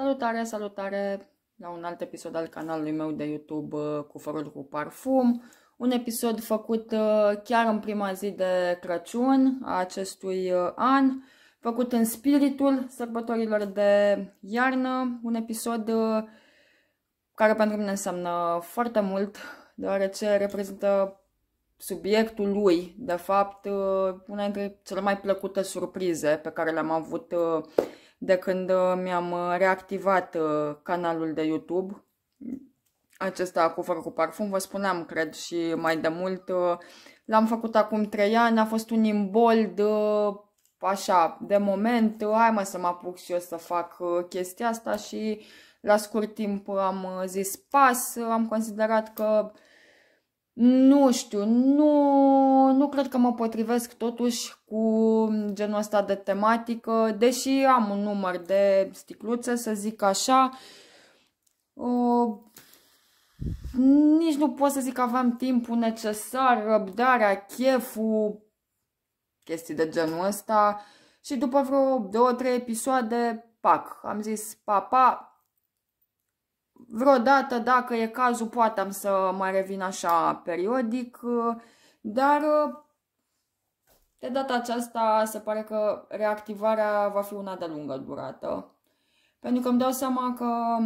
Salutare, salutare la un alt episod al canalului meu de YouTube uh, cu Fărul cu Parfum. Un episod făcut uh, chiar în prima zi de Crăciun a acestui uh, an, făcut în spiritul sărbătorilor de iarnă. Un episod care pentru mine înseamnă foarte mult, deoarece reprezintă subiectul lui, de fapt, una dintre cele mai plăcute surprize pe care le-am avut de când uh, mi-am uh, reactivat uh, canalul de YouTube. Acesta cu fără cu parfum, vă spuneam, cred, și mai de mult. L-am făcut acum 3 ani, a fost un imbold așa, de moment, hai mă să mă apuc și eu să fac chestia asta și la scurt timp am zis pas, am considerat că nu știu, nu, nu cred că mă potrivesc totuși cu genul ăsta de tematică, deși am un număr de sticluțe, să zic așa. Uh, nici nu pot să zic că aveam timpul necesar, răbdarea, cheful, chestii de genul ăsta. Și după vreo două, trei episoade, pac, am zis, papa, pa, vreodată, dacă e cazul, poate am să mai revin așa periodic, dar de data aceasta se pare că reactivarea va fi una de lungă durată. Pentru că îmi dau seama că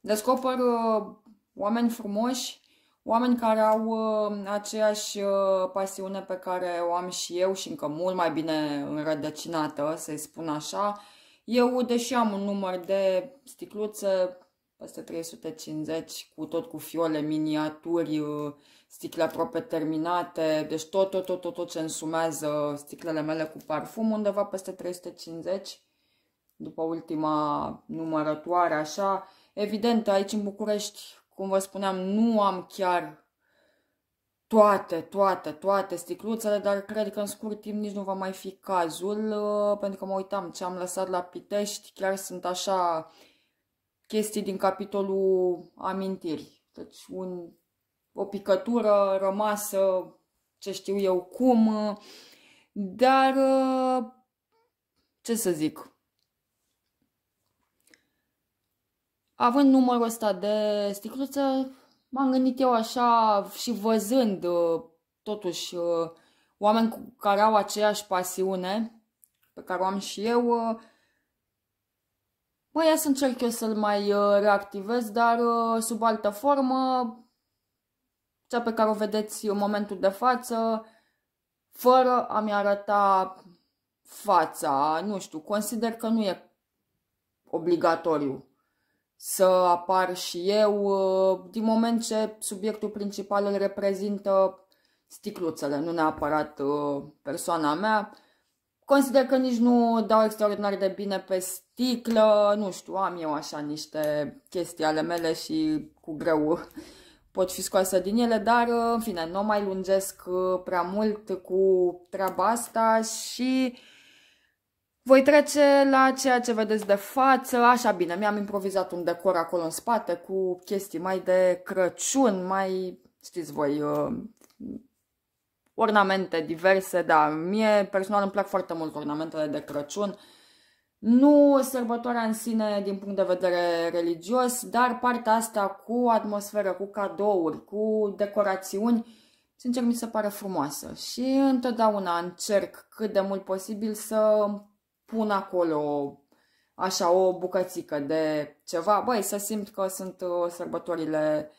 descoper uh, oameni frumoși, oameni care au uh, aceeași uh, pasiune pe care o am și eu și încă mult mai bine înrădăcinată, să-i spun așa. Eu, deși am un număr de sticluțe peste 350, cu tot cu fiole, miniaturi, uh, sticle aproape terminate, deci tot, tot, tot, tot, tot ce însumează sticlele mele cu parfum, undeva peste 350, după ultima numărătoare, așa. Evident, aici în București, cum vă spuneam, nu am chiar toate, toate, toate sticluțele, dar cred că în scurt timp nici nu va mai fi cazul, uh, pentru că mă uitam ce am lăsat la Pitești, chiar sunt așa chestii din capitolul amintiri. Deci un, o picătură rămasă, ce știu eu cum, dar ce să zic, având numărul ăsta de sticluță, m-am gândit eu așa și văzând totuși oameni care au aceeași pasiune pe care o am și eu, Băi, ia să încerc eu să-l mai uh, reactivez, dar uh, sub altă formă, cea pe care o vedeți în momentul de față, fără a-mi arăta fața, nu știu, consider că nu e obligatoriu să apar și eu, uh, din moment ce subiectul principal îl reprezintă sticluțele, nu neapărat persoana mea. Consider că nici nu dau extraordinar de bine pe sticlă, nu știu, am eu așa niște chestii ale mele și cu greu pot fi scoasă din ele, dar în fine, nu mai lungesc uh, prea mult cu treaba asta și voi trece la ceea ce vedeți de față, așa bine, mi-am improvizat un decor acolo în spate cu chestii mai de Crăciun, mai, știți voi, uh, ornamente diverse, da, mie personal îmi plac foarte mult ornamentele de Crăciun, nu sărbătoarea în sine din punct de vedere religios, dar partea asta cu atmosferă, cu cadouri, cu decorațiuni, sincer mi se pare frumoasă și întotdeauna încerc cât de mult posibil să pun acolo așa o bucățică de ceva, băi, să simt că sunt uh, sărbătorile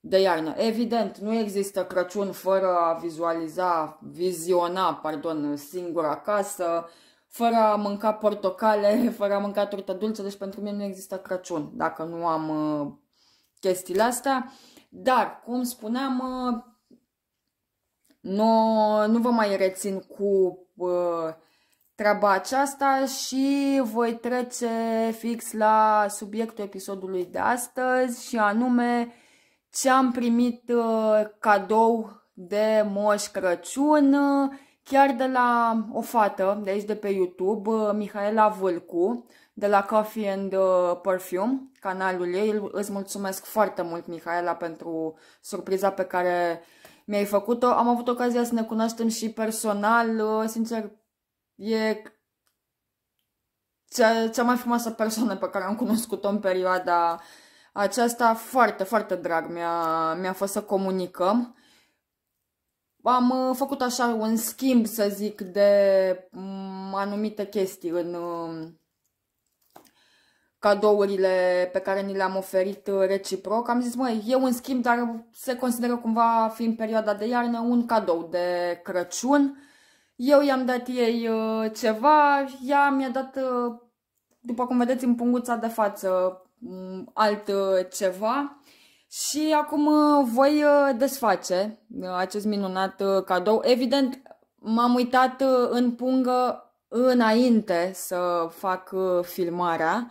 de iarnă. Evident, nu există Crăciun fără a vizualiza, viziona, pardon, singura casă, fără a mânca portocale, fără a mânca turtă dulce, deci pentru mine nu există Crăciun dacă nu am uh, chestiile astea. Dar, cum spuneam, uh, nu, nu vă mai rețin cu uh, treaba aceasta și voi trece fix la subiectul episodului de astăzi și anume ce am primit cadou de Moș Crăciun chiar de la o fată de aici de pe YouTube, uh, Mihaela Vâlcu, de la Coffee and uh, Perfume, canalul ei. Îți mulțumesc foarte mult, Mihaela, pentru surpriza pe care mi-ai făcut-o. Am avut ocazia să ne cunoaștem și personal. Uh, sincer, e cea, mai frumoasă persoană pe care am cunoscut-o în perioada aceasta. Foarte, foarte drag mi-a mi, fost să comunicăm am uh, făcut așa un schimb, să zic, de mm, anumite chestii în um, cadourile pe care ni le-am oferit uh, reciproc. Am zis, măi, e un schimb, dar se consideră cumva, fiind perioada de iarnă, un cadou de Crăciun. Eu i-am dat ei uh, ceva, ea mi-a dat, după cum vedeți, în punguța de față mm, alt ceva. Și acum uh, voi uh, desface uh, acest minunat cadou. Evident, m-am uitat în pungă înainte să fac filmarea,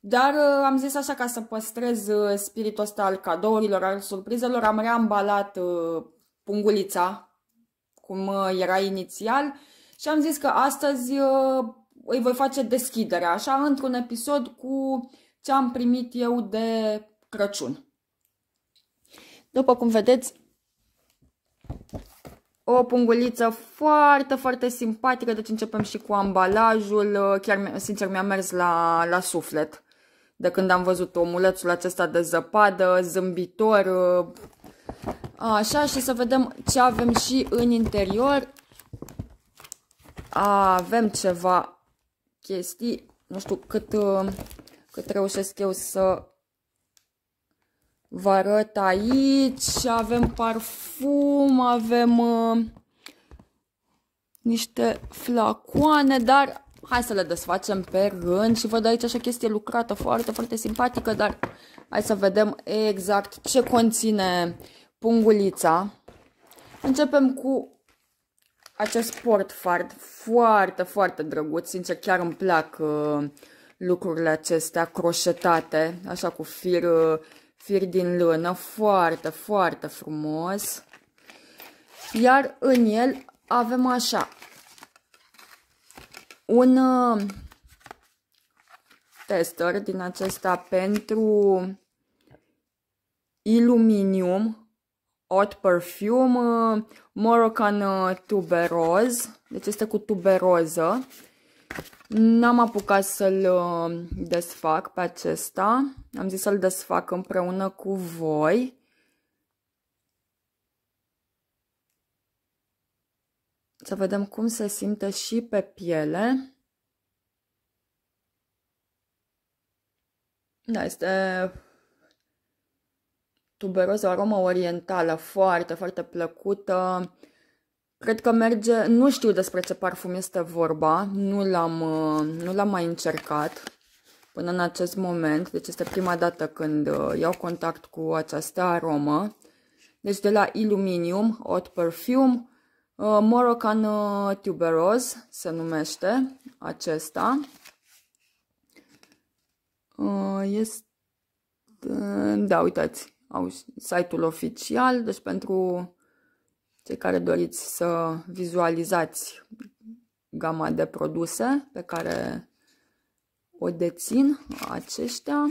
dar am zis așa ca să păstrez spiritul ăsta al cadourilor, al surprizelor, am reambalat pungulița cum era inițial și am zis că astăzi îi voi face deschiderea, așa, într-un episod cu ce am primit eu de Crăciun. După cum vedeți, o punguliță foarte, foarte simpatică, deci începem și cu ambalajul, uh, chiar sincer mi-a mers la, la suflet de când am văzut omulețul acesta de zăpadă, zâmbitor, uh, așa și să vedem ce avem și în interior. Avem ceva chestii, nu știu cât, uh, cât reușesc eu să Vă arăt aici, avem parfum, avem uh, niște flacoane, dar hai să le desfacem pe rând și văd aici așa chestie lucrată foarte, foarte simpatică, dar hai să vedem exact ce conține pungulița. Începem cu acest port fard foarte, foarte drăguț. Sincer, chiar îmi plac uh, lucrurile acestea croșetate, așa cu fir uh, fir din lână, foarte, foarte frumos. Iar în el avem așa, un uh, tester din acesta pentru Illuminium Hot Perfume uh, Moroccan uh, Tuberose. deci este cu tuberoză N-am apucat să-l uh, desfac pe acesta. Am zis să-l desfac împreună cu voi. Să vedem cum se simte și pe piele. Da, este tuberoză, aromă orientală, foarte, foarte plăcută. Cred că merge, nu știu despre ce parfum este vorba, nu l-am, uh, nu l-am mai încercat până în acest moment, deci este prima dată când uh, iau contact cu această aromă. Deci de la Illuminium, Hot Perfume, uh, Moroccan Tuberose se numește acesta. este, da, uitați, au site-ul oficial, deci pentru cei care doriți să vizualizați gama de produse pe care o dețin, aceștia.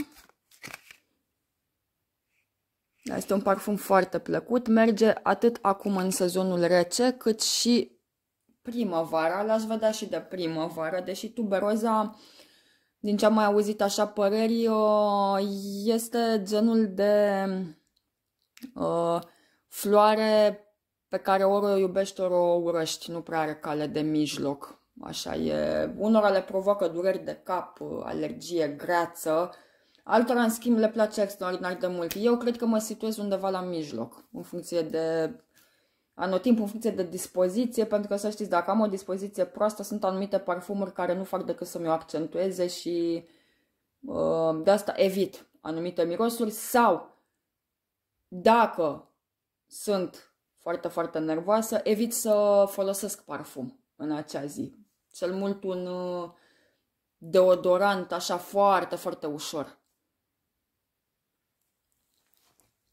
Da, este un parfum foarte plăcut, merge atât acum în sezonul rece, cât și primăvara. L-aș vedea și de primăvară, deși tuberoza, din ce am mai auzit așa păreri, uh, este genul de uh, floare pe care ori o iubești, ori o urăști, nu prea are cale de mijloc. Așa e. Unora le provoacă dureri de cap, alergie, greață, altora, în schimb, le place extraordinar de mult. Eu cred că mă situez undeva la mijloc, în funcție de anotimp, în funcție de dispoziție, pentru că, să știți, dacă am o dispoziție proastă, sunt anumite parfumuri care nu fac decât să mi-o accentueze și uh, de asta evit anumite mirosuri sau dacă sunt foarte, foarte nervoasă, evit să folosesc parfum în acea zi. Cel mult un uh, deodorant așa foarte, foarte ușor.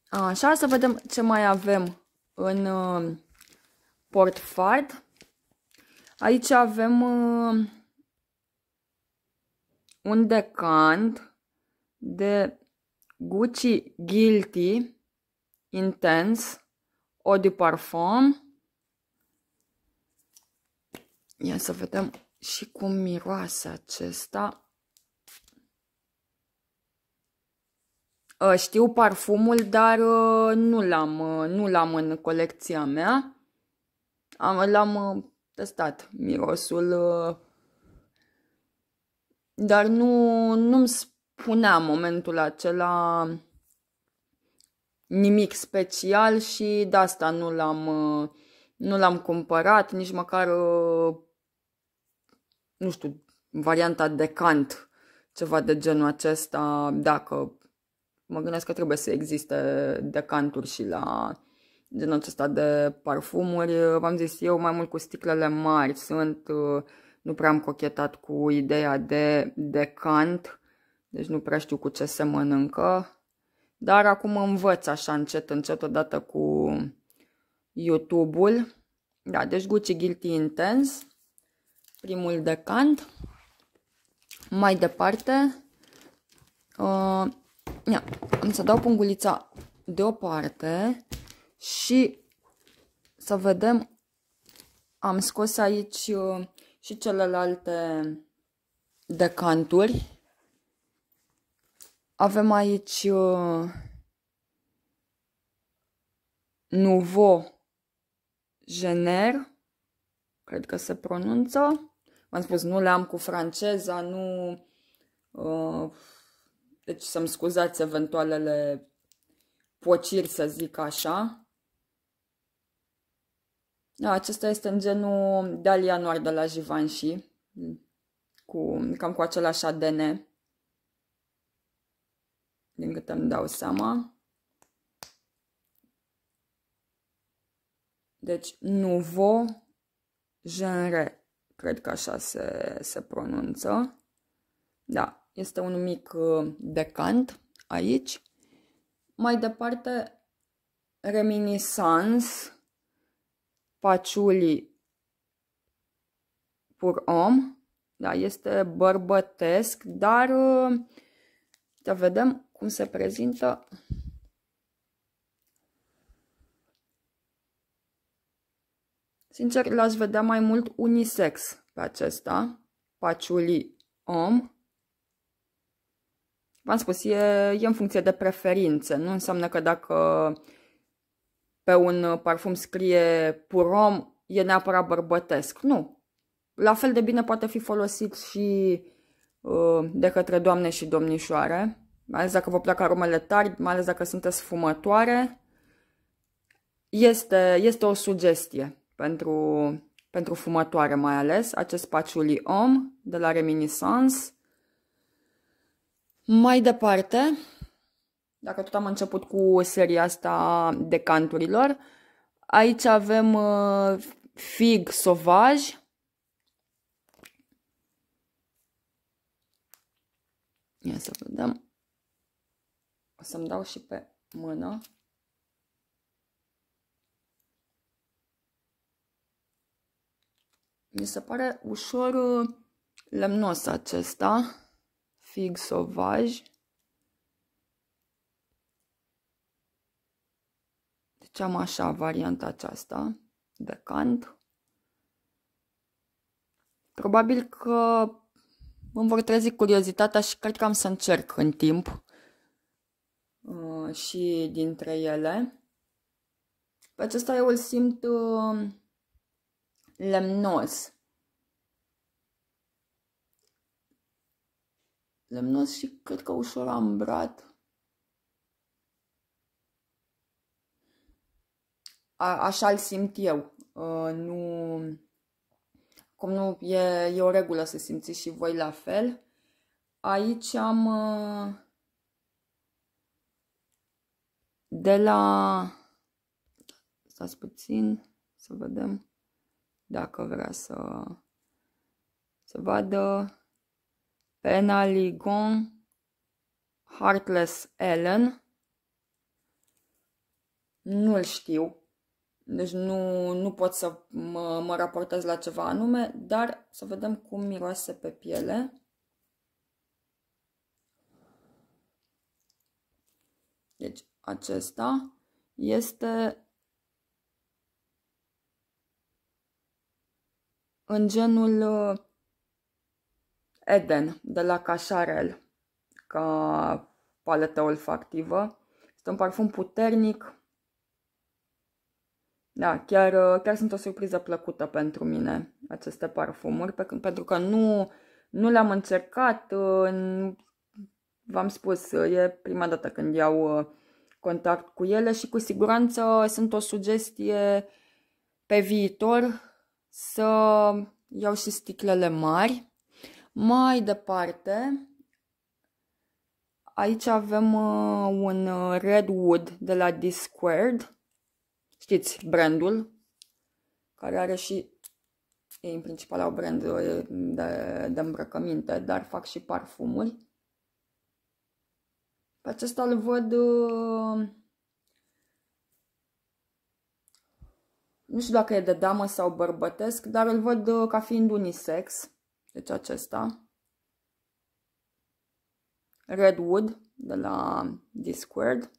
Așa, să vedem ce mai avem în uh, portfard. Aici avem uh, un decant de Gucci Guilty Intense Eau de parfum. Ia să vedem și cum miroase acesta. Ă, știu parfumul, dar ă, nu l-am ă, nu l-am în colecția mea. Am, l-am testat mirosul, dar nu, nu-mi spunea momentul acela nimic special și de asta nu l-am, uh, nu l-am cumpărat, nici măcar, uh, nu știu, varianta decant, ceva de genul acesta, dacă mă gândesc că trebuie să existe decanturi și la genul acesta de parfumuri. V-am zis eu mai mult cu sticlele mari sunt, uh, nu prea am cochetat cu ideea de decant, deci nu prea știu cu ce se mănâncă. Dar acum învăț așa încet, încet odată cu YouTube-ul. Da, deci Gucci Guilty Intense, primul decant. Mai departe, uh, ia, am să dau pungulița deoparte și să vedem, am scos aici uh, și celelalte decanturi avem aici uh, Nouveau Gener, cred că se pronunță. V-am spus, nu le-am cu franceza, nu... Uh, deci să-mi scuzați eventualele pociri, să zic așa. Da, acesta este în genul Dalia Noir de la Givenchy, cu, cam cu același ADN din câte îmi dau seama. Deci, nuvo genre, cred că așa se, se pronunță. Da, este un mic uh, decant aici. Mai departe, reminiscence, paciuli pur om, da, este bărbătesc, dar să uh, vedem, cum se prezintă Sincer, l-aș vedea mai mult unisex pe acesta. Paciuli om. V-am spus, e, e în funcție de preferințe. Nu înseamnă că dacă pe un parfum scrie pur om, e neapărat bărbătesc. Nu. La fel de bine poate fi folosit și uh, de către doamne și domnișoare mai ales dacă vă plac aromele tari, mai ales dacă sunteți fumătoare, este, este o sugestie pentru, pentru fumătoare mai ales, acest paciuli om de la Reminiscence. Mai departe, dacă tot am început cu seria asta de canturilor, aici avem uh, fig sovaj, Ia să vedem. O să-mi dau și pe mână. Mi se pare ușor uh, lemnos acesta, fig sovaj. Deci am așa varianta aceasta de cant. Probabil că îmi vor trezi curiozitatea și cred că am să încerc în timp Uh, și dintre ele. Pe acesta eu îl simt uh, lemnos. Lemnos și cred că ușor ambrat. A, așa îl simt eu. Uh, nu... Cum nu e, e o regulă să simți și voi la fel. Aici am... Uh, de la... Stați puțin să vedem dacă vrea să să vadă. Penaligon Heartless Ellen. Nu-l știu. Deci nu, nu pot să mă, mă raportez la ceva anume, dar să vedem cum miroase pe piele. Deci, acesta este în genul uh, Eden de la Cacharel, ca paletă olfactivă. Este un parfum puternic. Da, chiar, uh, chiar sunt o surpriză plăcută pentru mine aceste parfumuri, pe, pentru că nu, nu le-am încercat. Uh, în, v-am spus, e prima dată când iau contact cu ele și cu siguranță sunt o sugestie pe viitor să iau și sticlele mari. Mai departe, aici avem uh, un uh, Redwood de la Discord. știți brandul, care are și ei în principal au brand uh, de, de îmbrăcăminte, dar fac și parfumuri. Pe acesta îl văd... Uh, nu știu dacă e de damă sau bărbătesc, dar îl văd uh, ca fiind unisex. Deci acesta. Redwood de la Discord.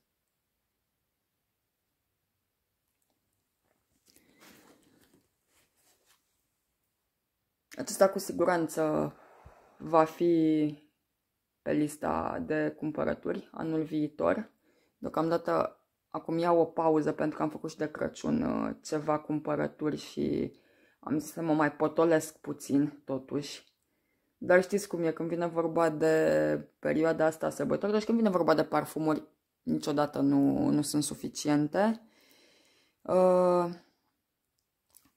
Acesta cu siguranță va fi pe lista de cumpărături anul viitor. Deocamdată acum iau o pauză pentru că am făcut și de Crăciun uh, ceva cumpărături și am zis să mă mai potolesc puțin totuși. Dar știți cum e, când vine vorba de perioada asta sărbătorilor și când vine vorba de parfumuri, niciodată nu, nu sunt suficiente. Uh,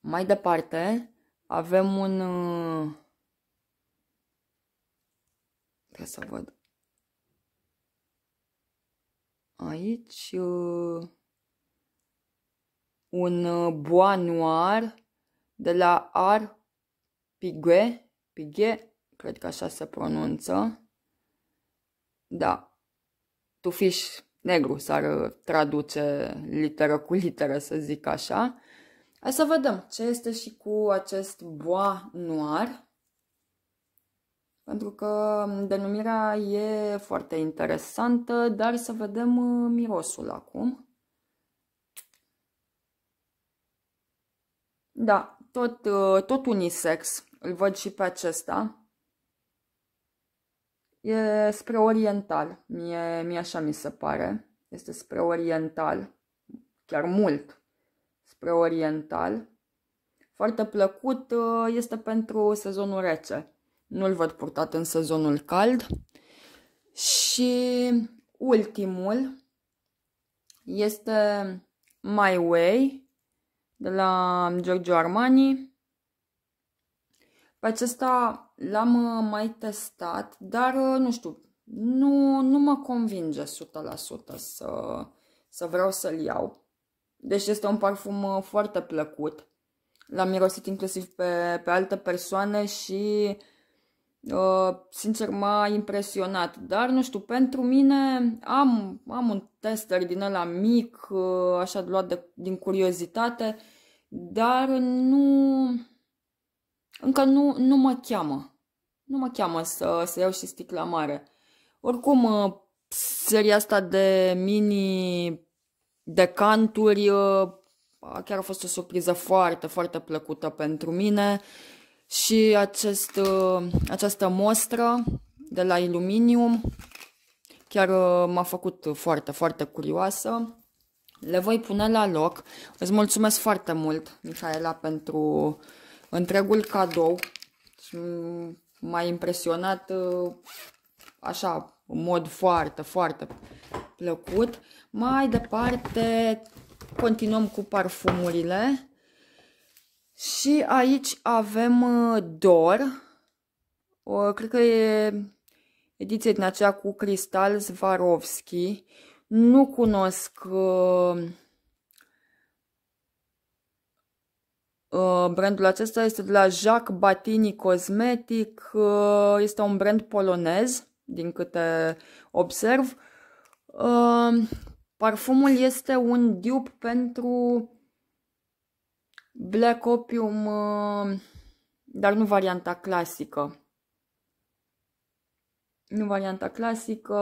mai departe, avem un... Uh, ca să văd. Aici uh, un uh, boanuar de la Ar Pigue, Pigue, cred că așa se pronunță. Da, tufiș negru s-ar uh, traduce literă cu literă, să zic așa. Hai să vedem ce este și cu acest boanuar. noir pentru că mm, denumirea e foarte interesantă, dar să vedem mm, mirosul acum. Da, tot, uh, tot unisex, îl văd și pe acesta. E spre oriental, mie, mie așa mi se pare. Este spre oriental, chiar mult spre oriental. Foarte plăcut, uh, este pentru sezonul rece nu-l văd purtat în sezonul cald. Și ultimul este My Way de la Giorgio Armani. Pe acesta l-am uh, mai testat, dar uh, nu știu, nu, nu mă convinge 100% să, să vreau să-l iau. Deci este un parfum uh, foarte plăcut. L-am mirosit inclusiv pe, pe alte persoane și Uh, sincer, m-a impresionat, dar nu știu, pentru mine am, am un tester din ăla mic, uh, așa luat de, din curiozitate, dar nu, încă nu, nu mă cheamă. Nu mă cheamă să, să iau și sticla mare. Oricum, uh, seria asta de mini decanturi uh, chiar a fost o surpriză foarte, foarte plăcută pentru mine și acest, ă, această mostră de la Illuminium chiar ă, m-a făcut foarte, foarte curioasă. Le voi pune la loc. Îți mulțumesc foarte mult, Mihaela, pentru întregul cadou. M-a impresionat ă, așa, în mod foarte, foarte plăcut. Mai departe, continuăm cu parfumurile. Și aici avem uh, Dor. O, cred că e ediție din aceea cu Cristal Zvarovski. Nu cunosc uh, uh, brandul acesta. Este de la Jacques Batini Cosmetic. Uh, este un brand polonez, din câte observ. Uh, parfumul este un dupe pentru Black Opium, uh, dar nu varianta clasică. Nu varianta clasică,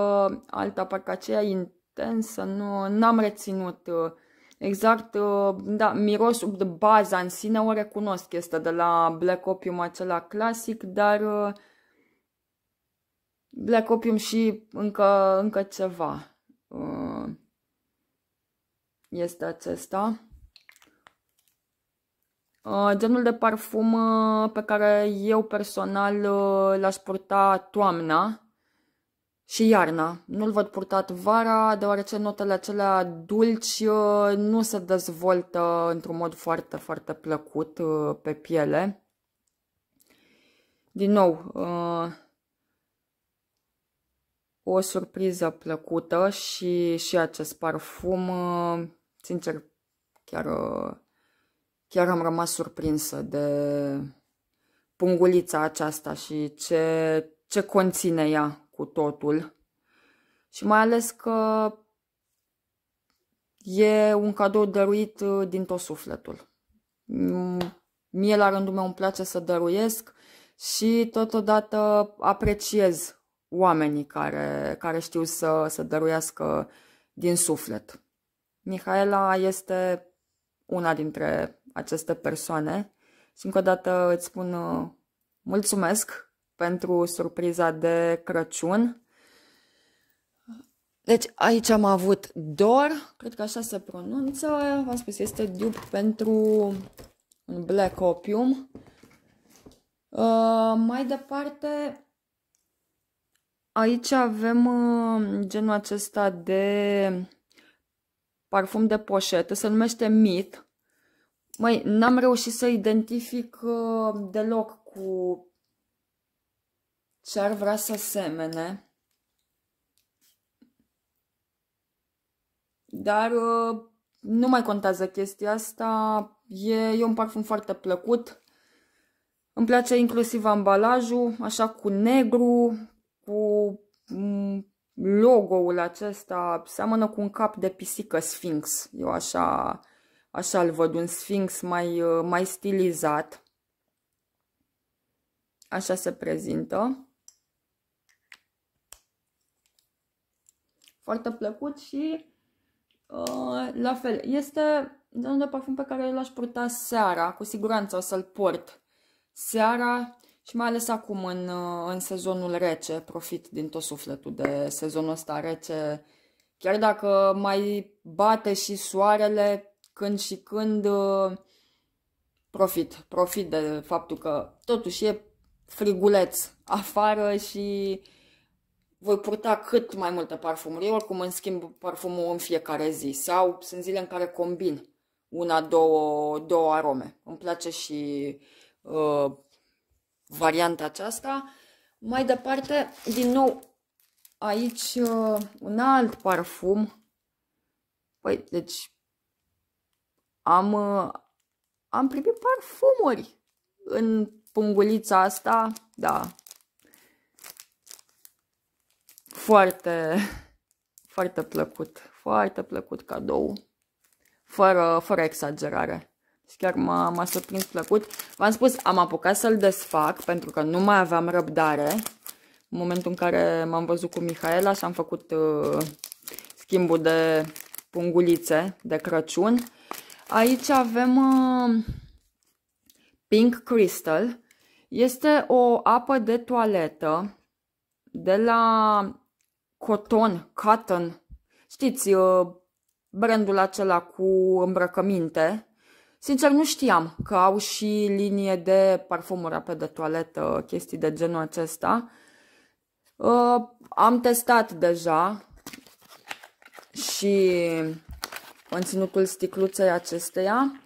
alta parcă aceea intensă, nu, n-am reținut uh, exact, uh, da, mirosul de baza în sine o recunosc, este de la Black Opium acela clasic, dar Black Opium și încă, încă ceva este acesta. Uh, genul de parfum pe care eu personal uh, l-aș purta toamna și iarna. Nu-l văd purtat vara, deoarece notele acelea dulci uh, nu se dezvoltă într-un mod foarte, foarte plăcut pe piele. Din nou, o surpriză plăcută și, și acest parfum, sincer, chiar Chiar am rămas surprinsă de pungulița aceasta și ce, ce conține ea cu totul. Și mai ales că e un cadou dăruit uh, din tot sufletul. Mm, mie, la rândul meu, îmi place să dăruiesc și totodată apreciez oamenii care, care știu să, să dăruiască din suflet. Mihaela este una dintre aceste persoane. Și încă o dată îți spun uh, mulțumesc pentru surpriza de Crăciun. Deci aici am avut dor, cred că așa se pronunță, v-am spus, este dup pentru un black opium. Uh, mai departe, aici avem uh, genul acesta de parfum de poșetă, se numește Myth. Măi, n-am reușit să identific uh, deloc cu ce ar vrea să semene. Dar uh, nu mai contează chestia asta. E, e un parfum foarte plăcut. Îmi place inclusiv ambalajul, așa cu negru, cu mm, logo-ul acesta. Seamănă cu un cap de pisică Sphinx. Eu așa Așa îl văd, un sfinx mai, uh, mai stilizat. Așa se prezintă. Foarte plăcut și uh, la fel, este genul de parfum pe care l-aș purta seara. Cu siguranță o să-l port seara și mai ales acum în, uh, în sezonul rece. Profit din tot sufletul de sezonul ăsta rece. Chiar dacă mai bate și soarele, când și când uh, profit, profit de faptul că totuși e friguleț afară și voi purta cât mai multe parfumuri. Eu oricum îmi schimb parfumul în fiecare zi sau sunt zile în care combin una, două, două arome. Îmi place și uh, varianta aceasta. Mai departe, din nou, aici uh, un alt parfum. Păi, deci am, uh, am primit parfumuri în pungulița asta, da. Foarte, foarte plăcut, foarte plăcut cadou. Fără, fără exagerare. Și deci chiar m-a, a surprins plăcut. V-am spus, am apucat să-l desfac pentru că nu mai aveam răbdare. În momentul în care m-am văzut cu Mihaela și am făcut uh, schimbul de pungulițe de Crăciun Aici avem uh, Pink Crystal. Este o apă de toaletă de la Coton, Cotton. Știți, uh, brandul acela cu îmbrăcăminte. Sincer, nu știam că au și linie de parfumuri, apă de toaletă, chestii de genul acesta. Uh, am testat deja și conținutul sticluței acesteia.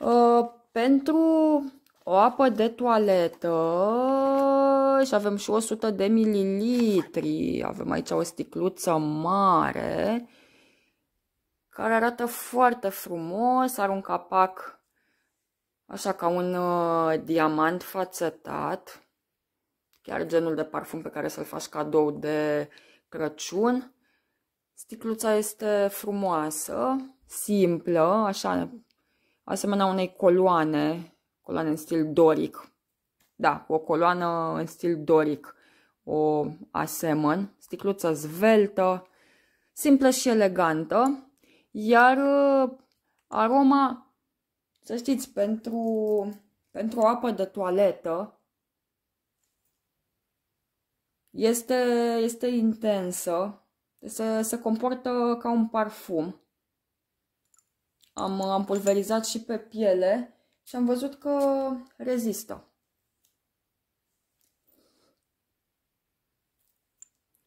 Ă, pentru o apă de toaletă și avem și 100 de mililitri. Avem aici o sticluță mare care arată foarte frumos, are un capac așa ca un uh, diamant fațetat, chiar genul de parfum pe care să-l faci cadou de Crăciun. Sticluța este frumoasă, simplă, așa, asemenea unei coloane, coloane în stil doric. Da, o coloană în stil doric o asemăn, Sticluța zveltă, simplă și elegantă, iar uh, aroma, să știți, pentru, pentru apă de toaletă este, este intensă, se, se comportă ca un parfum. Am, am pulverizat și pe piele și am văzut că rezistă.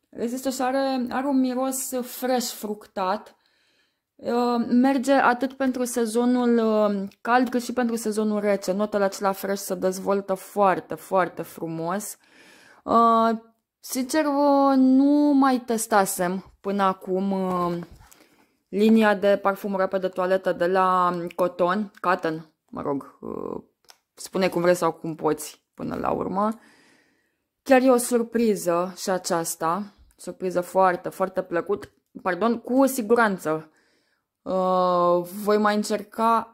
Rezistă și are, are un miros fresh fructat. Merge atât pentru sezonul uh, cald cât și pentru sezonul rece. Notele acelea fresh se dezvoltă foarte, foarte frumos. Uh, Sincer, nu mai testasem până acum uh, linia de parfum rapid de toaletă de la um, Coton, Cotton, mă rog, uh, spune cum vrei sau cum poți până la urmă. Chiar e o surpriză și aceasta, surpriză foarte, foarte plăcut, pardon, cu siguranță. Uh, voi mai încerca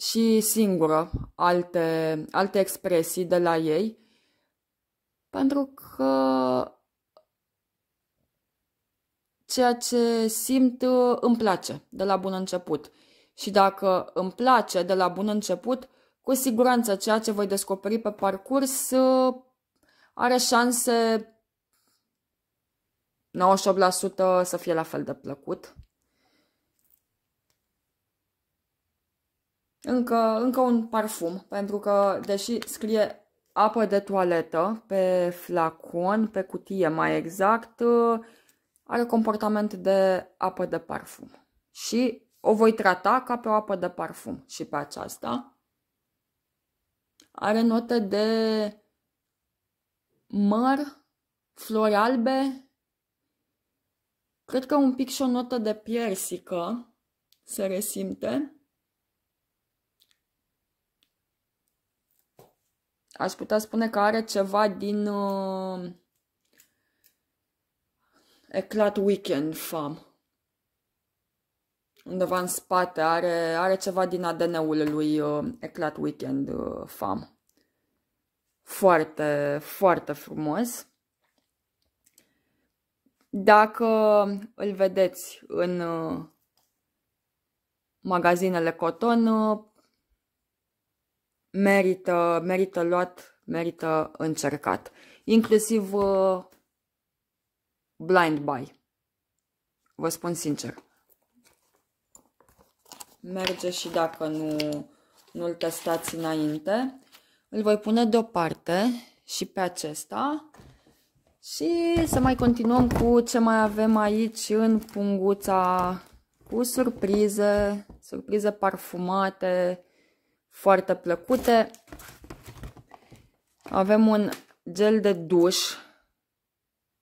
și singură alte, alte expresii de la ei. Pentru că ceea ce simt uh, îmi place de la bun început. Și dacă îmi place de la bun început, cu siguranță ceea ce voi descoperi pe parcurs uh, are șanse 98% să fie la fel de plăcut. Încă, încă un parfum, pentru că, deși scrie apă de toaletă pe flacon, pe cutie mai exact, uh, are comportament de apă de parfum. Și o voi trata ca pe o apă de parfum și pe aceasta. Are note de măr, flori albe, cred că un pic și o notă de piersică se resimte. aș putea spune că are ceva din uh, Eclat Weekend Fam. Undeva în spate are, are ceva din ADN-ul lui uh, Eclat Weekend uh, Fam. Foarte, foarte frumos. Dacă îl vedeți în uh, magazinele Coton, uh, merită, merită luat, merită încercat. Inclusiv uh, blind buy. Vă spun sincer. Merge și dacă nu, nu-l testați înainte. Îl voi pune deoparte și pe acesta. Și să mai continuăm cu ce mai avem aici în punguța cu surprize, surprize parfumate, foarte plăcute. Avem un gel de duș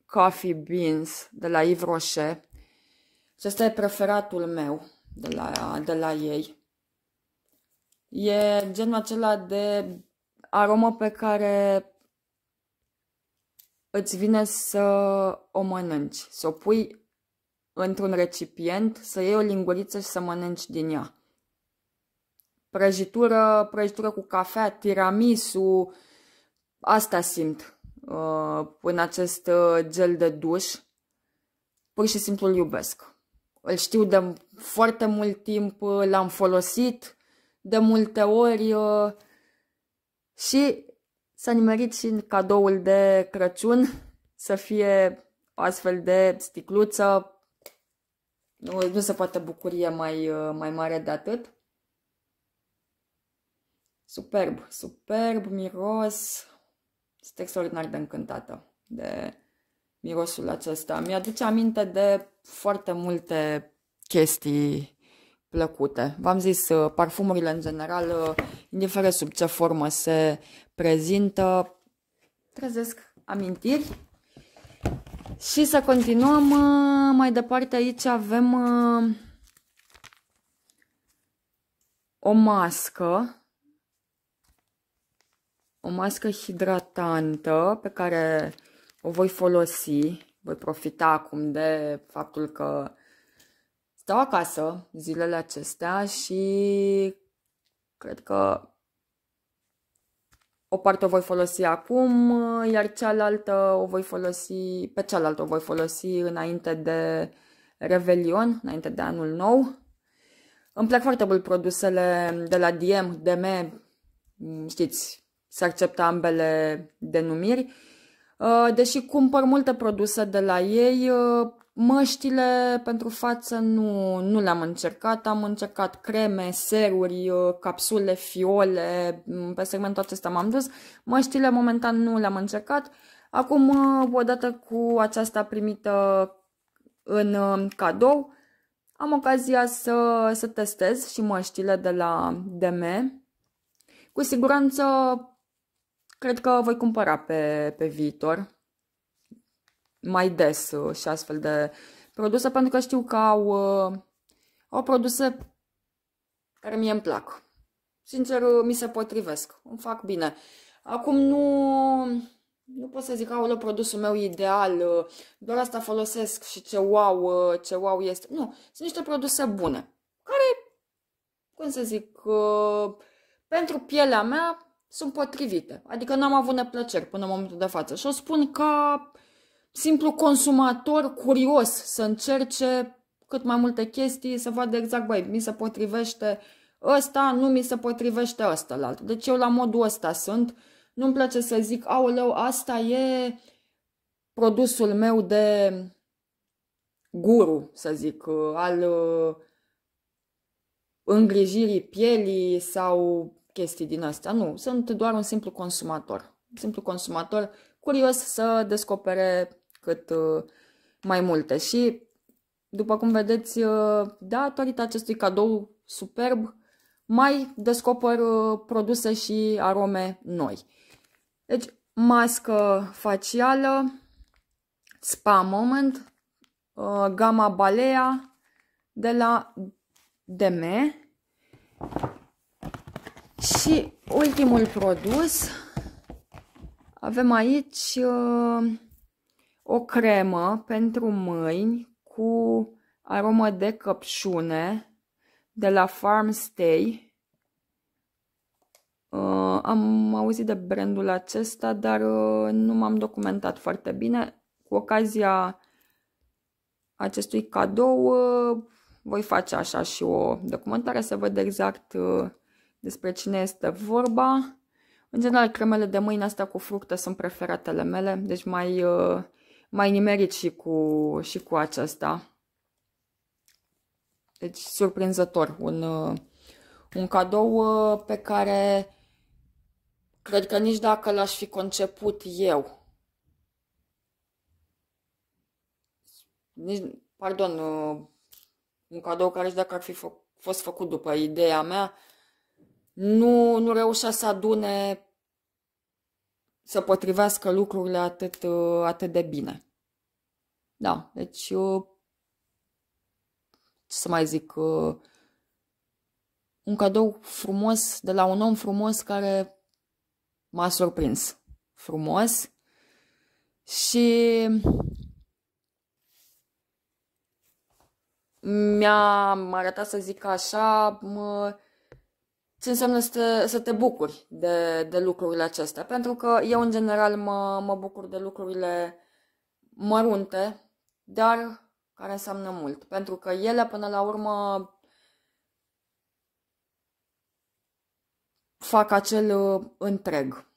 Coffee Beans de la Yves Rocher. Și ăsta e preferatul meu de la, de la ei. E genul acela de aromă pe care îți vine să o mănânci, să o pui într-un recipient, să iei o linguriță și să mănânci din ea prăjitură, prăjitură cu cafea, tiramisu, asta simt uh, în acest uh, gel de duș. Pur și simplu îl iubesc. Îl știu de foarte mult timp, uh, l-am folosit de multe ori uh, și s-a nimerit și cadoul de Crăciun să fie astfel de sticluță. Nu, nu se poate bucurie mai, uh, mai mare de atât. Superb, superb miros. Sunt extraordinar de încântată de mirosul acesta. Mi-aduce aminte de foarte multe chestii plăcute. V-am zis, uh, parfumurile în general, uh, indiferent sub ce formă se prezintă, trezesc amintiri. Și să continuăm uh, mai departe. Aici avem o mască o mască hidratantă pe care o voi folosi. Voi profita acum de faptul că stau acasă zilele acestea și cred că o parte o voi folosi acum, iar cealaltă o voi folosi, pe cealaltă o voi folosi înainte de Revelion, înainte de anul nou. Îmi plac foarte mult produsele de la DM, DM, știți, se acceptă ambele denumiri. Uh, deși cumpăr multe produse de la ei, uh, măștile pentru față nu, nu le-am încercat. Am încercat creme, seruri, uh, capsule, fiole, mm, pe segmentul acesta m-am dus. Măștile momentan nu le-am încercat. Acum, odată cu aceasta primită în cadou, am ocazia să, să testez și măștile de la DM. Cu siguranță cred că voi cumpăra pe, pe viitor mai des uh, și astfel de produse, pentru că știu că au, uh, au produse care mie îmi plac. Sincer, uh, mi se potrivesc, îmi fac bine. Acum nu, nu pot să zic, au produsul meu ideal, doar asta folosesc și ce wow, ce wow este. Nu, sunt niște produse bune, care, cum să zic, pentru pielea mea sunt potrivite. Adică n-am avut neplăceri până în momentul de față. Și o spun ca simplu consumator curios să încerce cât mai multe chestii, să vadă exact, băi, mi se potrivește ăsta, nu mi se potrivește ăsta la altul. Deci eu la modul ăsta sunt. Nu-mi place să zic, aoleu, asta e produsul meu de guru, să zic, al uh, îngrijirii pielii sau chestii din astea. Nu, sunt doar un simplu consumator. Un simplu consumator curios să descopere cât uh, mai multe. Și, după cum vedeți, uh, da, datorită acestui cadou superb, mai descoper uh, produse și arome noi. Deci, mască facială, Spa Moment, gama Balea de la DM. Și ultimul produs, avem aici uh, o cremă pentru mâini cu aromă de căpșune de la Farm Stay. Uh, am auzit de brandul acesta, dar uh, nu m-am documentat foarte bine. Cu ocazia acestui cadou uh, voi face așa și o documentare să văd exact uh, despre cine este vorba. În general, cremele de mâine astea cu fructe sunt preferatele mele, deci mai, uh, mai nimerit și cu, și cu acesta. Deci, surprinzător, un, uh, un cadou uh, pe care cred că nici dacă l-aș fi conceput eu, nici, pardon, un cadou care și dacă ar fi fost făcut după ideea mea, nu, nu reușea să adune, să potrivească lucrurile atât, uh, atât de bine. Da, deci, uh, ce să mai zic, uh, un cadou frumos de la un om frumos care m-a surprins frumos și mi-a arătat, să zic așa, mă, ce înseamnă să te, să te bucuri de, de lucrurile acestea. Pentru că eu, în general, mă, mă bucur de lucrurile mărunte, dar care înseamnă mult. Pentru că ele, până la urmă, fac acel uh, întreg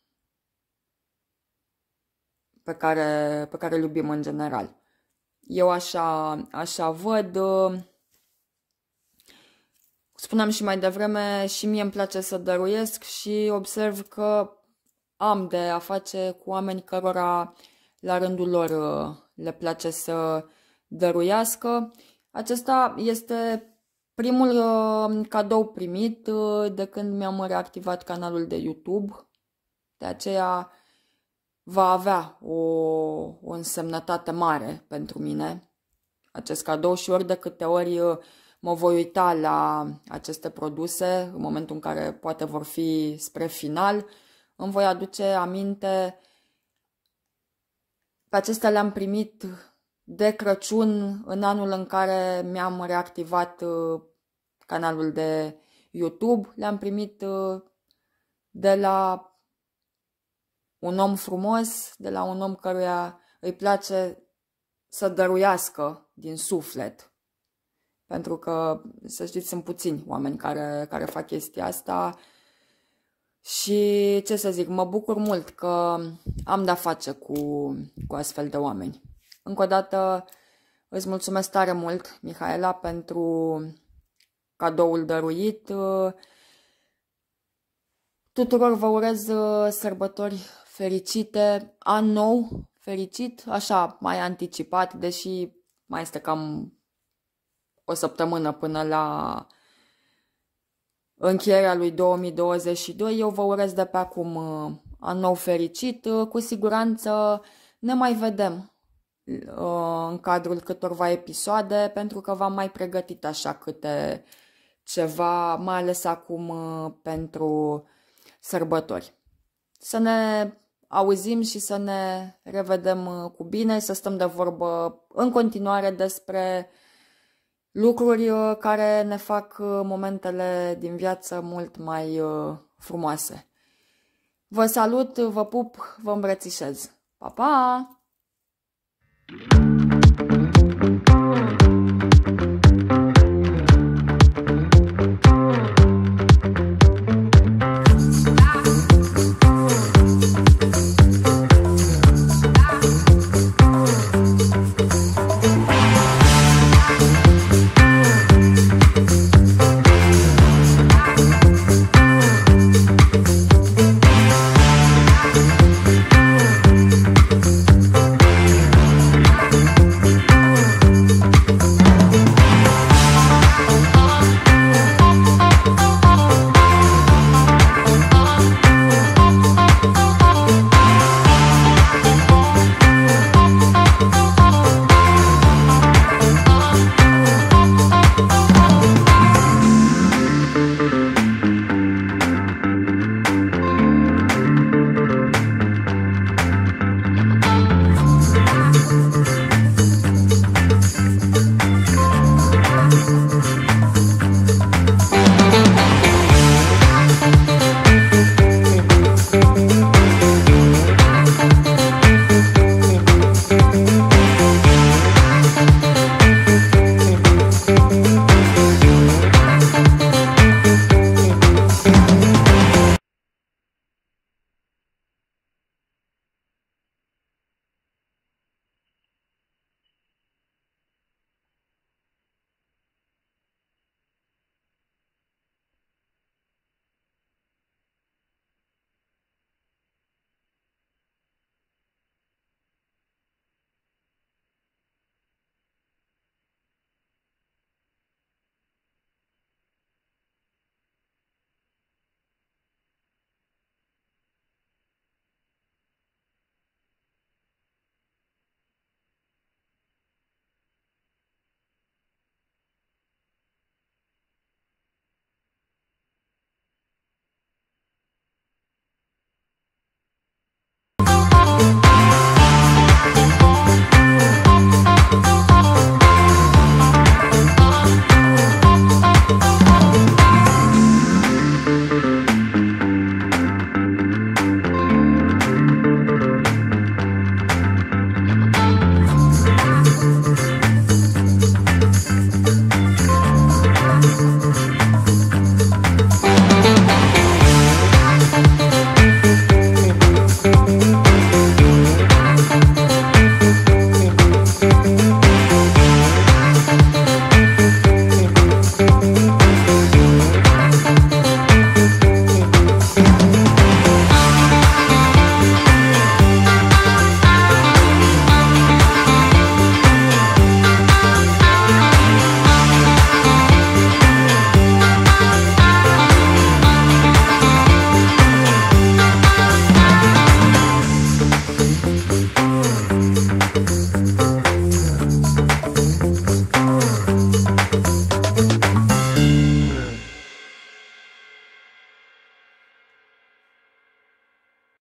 pe care, pe care îl iubim în general. Eu așa, așa văd. Uh, spuneam și mai devreme, și mie îmi place să dăruiesc și observ că am de a face cu oameni cărora la rândul lor uh, le place să dăruiască. Acesta este primul uh, cadou primit uh, de când mi-am reactivat canalul de YouTube. De aceea va avea o, o însemnătate mare pentru mine acest cadou și ori de câte ori Mă voi uita la aceste produse în momentul în care poate vor fi spre final. Îmi voi aduce aminte. Pe acestea le-am primit de Crăciun în anul în care mi-am reactivat uh, canalul de YouTube. Le-am primit uh, de la un om frumos, de la un om căruia îi place să dăruiască din suflet. Pentru că, să știți, sunt puțini oameni care, care fac chestia asta. Și, ce să zic, mă bucur mult că am de-a face cu, cu astfel de oameni. Încă o dată, îți mulțumesc tare mult, Mihaela, pentru cadoul dăruit. Tuturor vă urez uh, sărbători fericite, an nou fericit, așa, mai anticipat, deși mai este cam o săptămână până la încheierea lui 2022. Eu vă urez de pe acum uh, an nou fericit. Uh, cu siguranță ne mai vedem uh, în cadrul câtorva episoade, pentru că v-am mai pregătit așa câte ceva, mai ales acum pentru sărbători. Să ne auzim și să ne revedem cu bine, să stăm de vorbă în continuare despre lucruri uh, care ne fac uh, momentele din viață mult mai uh, frumoase. Vă salut, vă pup, vă îmbrățișez. Pa, pa! thank you